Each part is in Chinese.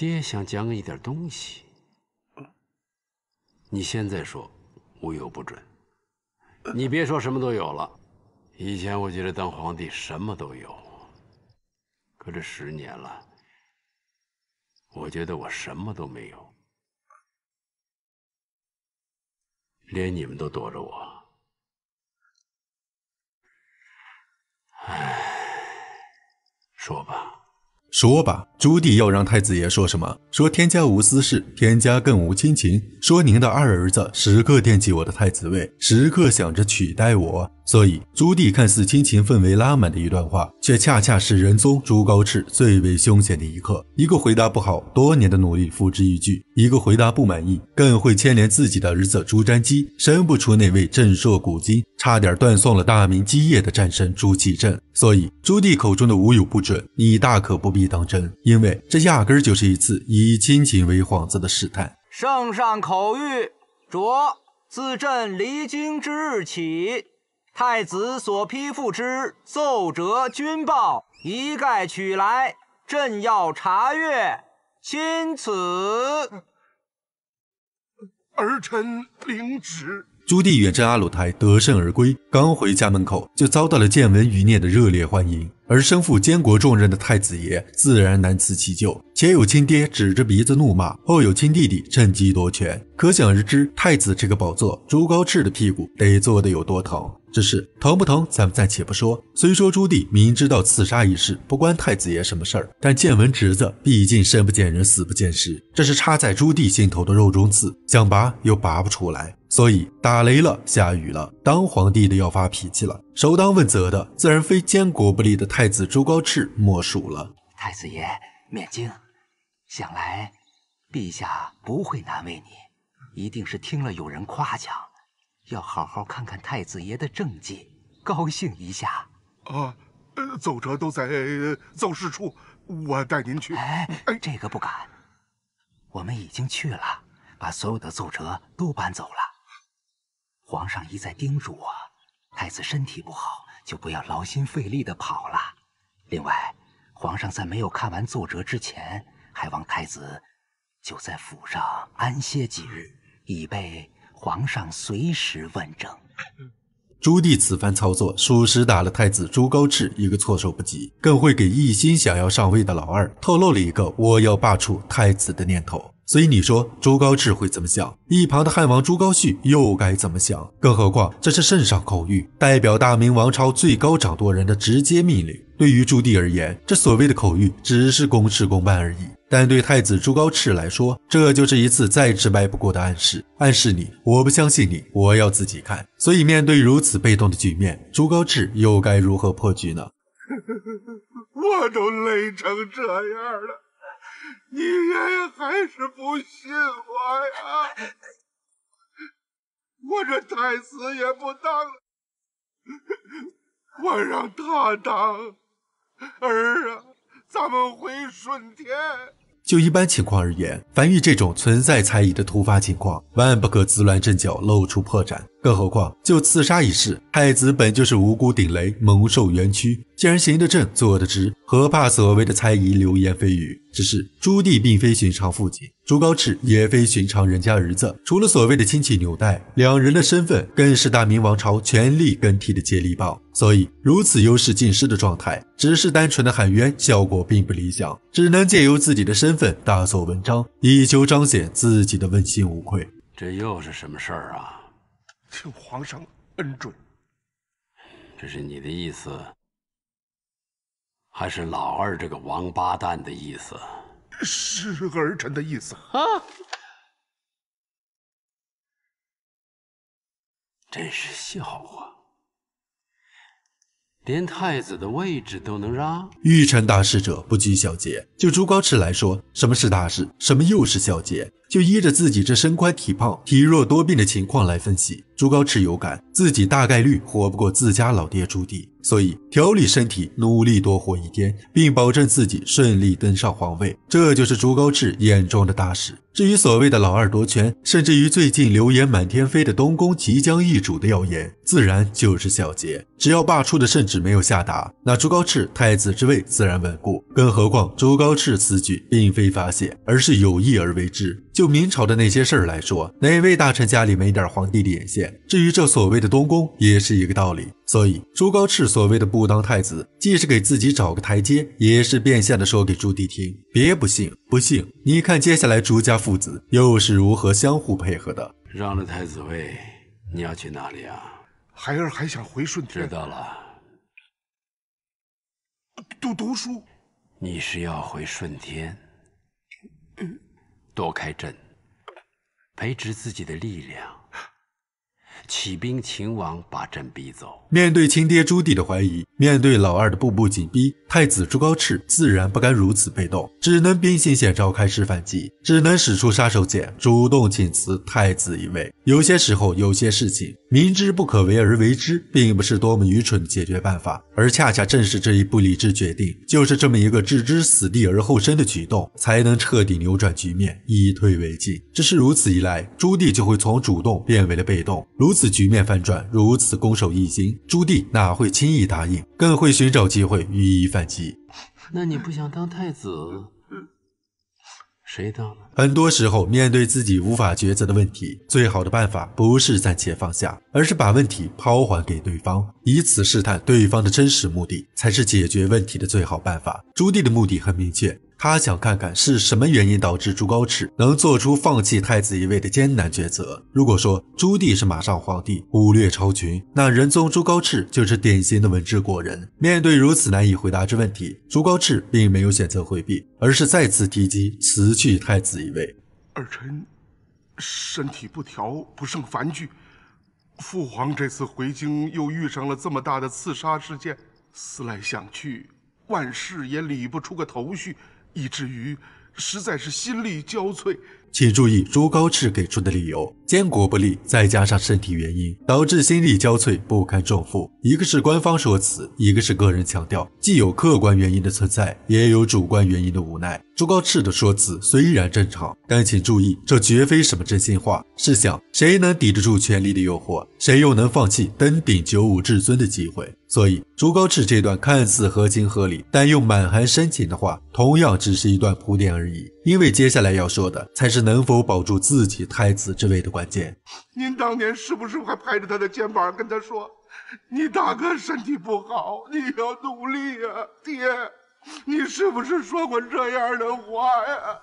爹想讲一点东西，你现在说，无有不准。你别说什么都有了，以前我觉得当皇帝什么都有，可这十年了，我觉得我什么都没有，连你们都躲着我。哎，说吧，说吧。朱棣要让太子爷说什么？说天家无私事，天家更无亲情。说您的二儿子时刻惦记我的太子位，时刻想着取代我。所以，朱棣看似亲情氛围拉满的一段话，却恰恰是仁宗朱高炽最为凶险的一刻。一个回答不好，多年的努力付之一炬；一个回答不满意，更会牵连自己的儿子朱瞻基，生不出那位震烁古今、差点断送了大明基业的战神朱祁镇。所以，朱棣口中的无有不准，你大可不必当真。因为这压根就是一次以亲情为幌子的试探。圣上口谕：着自朕离京之日起，太子所批复之奏折、军报一概取来，朕要查阅。钦此。儿臣领旨。朱棣远征阿鲁台，得胜而归，刚回家门口，就遭到了见闻余孽的热烈欢迎。而身负肩国重任的太子爷自然难辞其咎，前有亲爹指着鼻子怒骂，后有亲弟弟趁机夺权，可想而知，太子这个宝座，朱高炽的屁股得坐得有多疼。只是疼不疼，咱们暂且不说。虽说朱棣明知道刺杀一事不关太子爷什么事儿，但见闻侄子毕竟生不见人，死不见尸，这是插在朱棣心头的肉中刺，想拔又拔不出来。所以打雷了，下雨了，当皇帝的要发脾气了。首当问责的自然非监国不力的太子朱高炽莫属了。太子爷免惊，想来陛下不会难为你，一定是听了有人夸奖，要好好看看太子爷的政绩，高兴一下。啊，呃，奏折都在奏事处，我带您去。哎，这个不敢，我们已经去了，把所有的奏折都搬走了。皇上一再叮嘱我，太子身体不好，就不要劳心费力的跑了。另外，皇上在没有看完奏折之前，还望太子就在府上安歇几日，以备皇上随时问政。朱棣此番操作，属实打了太子朱高炽一个措手不及，更会给一心想要上位的老二透露了一个我要罢黜太子的念头。所以你说朱高炽会怎么想？一旁的汉王朱高煦又该怎么想？更何况这是圣上口谕，代表大明王朝最高掌舵人的直接命令。对于朱棣而言，这所谓的口谕只是公事公办而已；但对太子朱高炽来说，这就是一次再直白不过的暗示：暗示你，我不相信你，我要自己看。所以，面对如此被动的局面，朱高炽又该如何破局呢？我都累成这样了。你爷爷还是不信我呀！我这太子也不当了，我让他当。儿啊，咱们回顺天。就一般情况而言，樊玉这种存在猜疑的突发情况，万不可自乱阵脚，露出破绽。更何况，就刺杀一事，太子本就是无辜顶雷，蒙受冤屈。既然行得正，坐得直，何怕所谓的猜疑、流言蜚语？只是朱棣并非寻常父亲，朱高炽也非寻常人家儿子。除了所谓的亲戚纽带，两人的身份更是大明王朝权力更替的接力棒。所以，如此优势尽失的状态，只是单纯的喊冤，效果并不理想。只能借由自己的身份大做文章，以求彰显自己的问心无愧。这又是什么事儿啊？请皇上恩准。这是你的意思，还是老二这个王八蛋的意思？是儿臣的意思。真是笑话。连太子的位置都能让，欲成大事者不拘小节。就朱高炽来说，什么是大事，什么又是小节，就依着自己这身宽体胖、体弱多病的情况来分析。朱高炽有感，自己大概率活不过自家老爹朱棣。所以调理身体，努力多活一天，并保证自己顺利登上皇位，这就是朱高炽眼中的大事。至于所谓的老二夺权，甚至于最近流言满天飞的东宫即将易主的谣言，自然就是小节。只要罢黜的圣旨没有下达，那朱高炽太子之位自然稳固。更何况朱高炽此举并非发泄，而是有意而为之。就明朝的那些事儿来说，哪位大臣家里没点皇帝的眼线？至于这所谓的东宫，也是一个道理。所以朱高炽。所谓的不当太子，既是给自己找个台阶，也是变相的说给朱棣听。别不信，不信，你看接下来朱家父子又是如何相互配合的。让了太子位，你要去哪里啊？孩儿还想回顺天。知道了。读读书。你是要回顺天，躲开朕，培植自己的力量。起兵秦王，把朕逼走。面对亲爹朱棣的怀疑，面对老二的步步紧逼，太子朱高炽自然不甘如此被动，只能兵行险招开始反击，只能使出杀手锏，主动请辞太子一位。有些时候，有些事情明知不可为而为之，并不是多么愚蠢的解决办法，而恰恰正是这一不理智决定，就是这么一个置之死地而后生的举动，才能彻底扭转局面，以退为进。只是如此一来，朱棣就会从主动变为了被动，如此。此局面反转，如此攻守一心，朱棣哪会轻易答应？更会寻找机会予以反击。那你不想当太子？嗯，谁当？了？很多时候，面对自己无法抉择的问题，最好的办法不是暂且放下，而是把问题抛还给对方，以此试探对方的真实目的，才是解决问题的最好办法。朱棣的目的很明确。他想看看是什么原因导致朱高炽能做出放弃太子一位的艰难抉择。如果说朱棣是马上皇帝，武略超群，那仁宗朱高炽就是典型的文治国人。面对如此难以回答之问题，朱高炽并没有选择回避，而是再次提及辞去太子一位。儿臣身体不调，不胜烦惧。父皇这次回京又遇上了这么大的刺杀事件，思来想去，万事也理不出个头绪。以至于实在是心力交瘁。请注意朱高炽给出的理由：坚果不利，再加上身体原因，导致心力交瘁，不堪重负。一个是官方说辞，一个是个人强调，既有客观原因的存在，也有主观原因的无奈。朱高炽的说辞虽然正常，但请注意，这绝非什么真心话。试想，谁能抵得住权力的诱惑？谁又能放弃登顶九五至尊的机会？所以，朱高炽这段看似合情合理，但又满含深情的话，同样只是一段铺垫而已。因为接下来要说的，才是能否保住自己太子之位的关键。您当年是不是还拍着他的肩膀跟他说：“你大哥身体不好，你要努力呀，爹，你是不是说过这样的话呀？”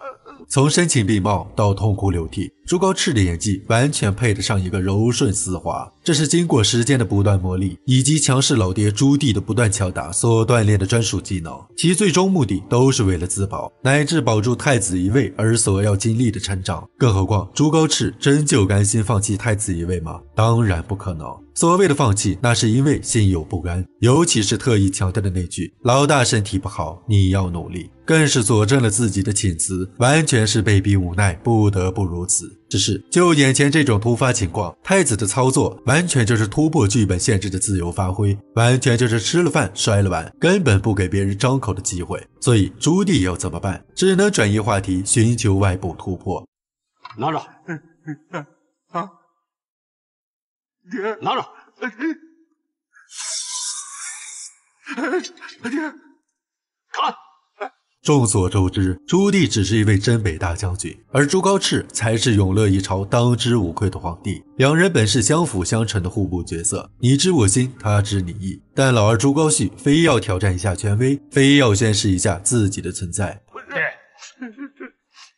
从深情并茂到痛哭流涕。朱高炽的演技完全配得上一个柔顺丝滑，这是经过时间的不断磨砺，以及强势老爹朱棣的不断敲打所锻炼的专属技能。其最终目的都是为了自保，乃至保住太子一位而所要经历的成长。更何况朱高炽真就甘心放弃太子一位吗？当然不可能。所谓的放弃，那是因为心有不甘。尤其是特意强调的那句“老大身体不好，你要努力”，更是佐证了自己的寝思完全是被逼无奈，不得不如此。只是就眼前这种突发情况，太子的操作完全就是突破剧本限制的自由发挥，完全就是吃了饭摔了碗，根本不给别人张口的机会。所以朱棣要怎么办？只能转移话题，寻求外部突破。拿着，爹，拿着，爹，看。众所周知，朱棣只是一位真北大将军，而朱高炽才是永乐一朝当之无愧的皇帝。两人本是相辅相成的互补角色，你知我心，他知你意。但老二朱高煦非要挑战一下权威，非要宣示一下自己的存在。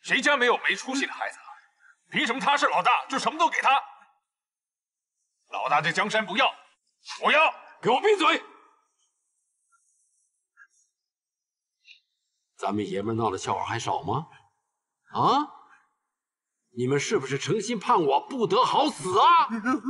谁家没有没出息的孩子？凭什么他是老大就什么都给他？老大对江山不要，我要给我闭嘴！咱们爷们闹的笑话还少吗？啊！你们是不是诚心判我不得好死啊？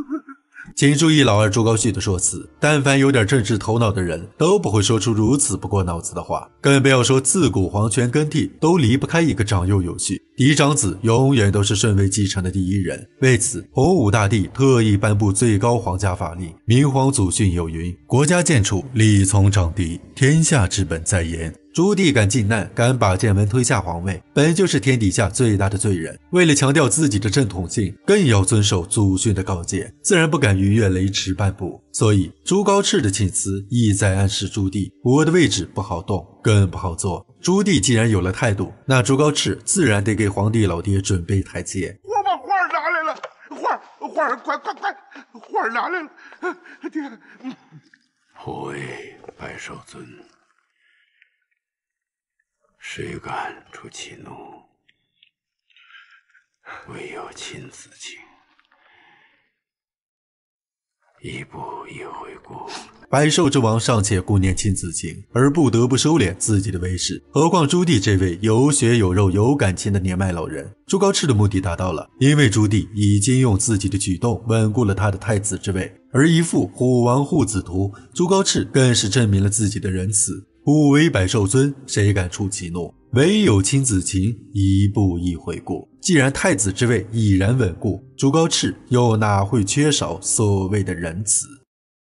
请注意老二朱高煦的说辞，但凡有点政治头脑的人都不会说出如此不过脑子的话，更不要说自古皇权更替都离不开一个长幼有序，嫡长子永远都是顺位继承的第一人。为此，洪武大帝特意颁布最高皇家法令。明皇祖训有云：“国家建储，礼从长嫡，天下之本在严。”朱棣敢进难，敢把建文推下皇位，本就是天底下最大的罪人。为了强调自己的正统性，更要遵守祖训的告诫，自然不敢逾越雷池半步。所以朱高炽的请辞意在暗示朱棣：我的位置不好动，更不好坐。朱棣既然有了态度，那朱高炽自然得给皇帝老爹准备台阶。我把画拿来了，画，画，快快快，画拿来了，爹。护卫白寿尊。谁敢出其怒？唯有亲子情，一步一回顾。百兽之王尚且顾念亲子情，而不得不收敛自己的威势。何况朱棣这位有血有肉有感情的年迈老人，朱高炽的目的达到了，因为朱棣已经用自己的举动稳固了他的太子之位，而一副虎王护子图，朱高炽更是证明了自己的仁慈。不为百兽尊，谁敢触其怒？唯有亲子情，一步一回顾。既然太子之位已然稳固，朱高炽又哪会缺少所谓的仁慈？